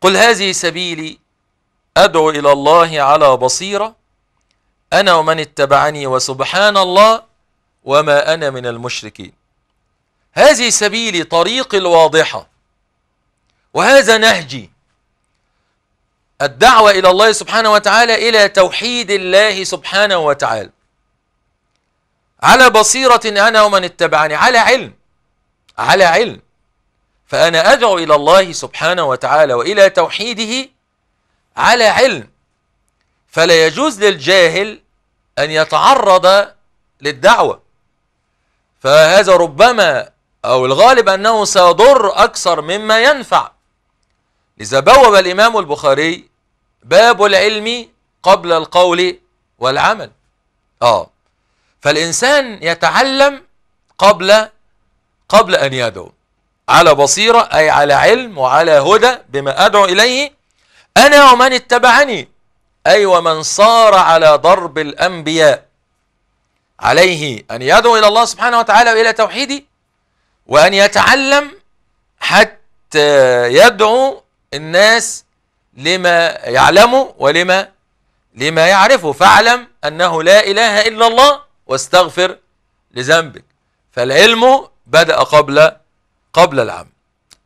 قل هذه سبيلي أدعو إلى الله على بصيرة أنا ومن اتبعني وسبحان الله وما أنا من المشركين هذه سبيلي طريقي الواضحة وهذا نهجي الدعوة إلى الله سبحانه وتعالى إلى توحيد الله سبحانه وتعالى على بصيرة أنا ومن اتبعني على علم على علم فأنا أدعو إلى الله سبحانه وتعالى وإلى توحيده على علم فلا يجوز للجاهل أن يتعرض للدعوة فهذا ربما أو الغالب أنه سيضر أكثر مما ينفع لذا بوب الإمام البخاري باب العلم قبل القول والعمل آه فالإنسان يتعلم قبل قبل أن يدعو على بصيرة أي على علم وعلى هدى بما أدعو إليه أنا ومن اتبعني أي ومن صار على ضرب الأنبياء عليه أن يدعو إلى الله سبحانه وتعالى وإلى توحيده وأن يتعلم حتى يدعو الناس لما يعلمه ولما لما يعرفه فاعلم أنه لا إله إلا الله واستغفر لذنبك فالعلم بدأ قبل قبل العام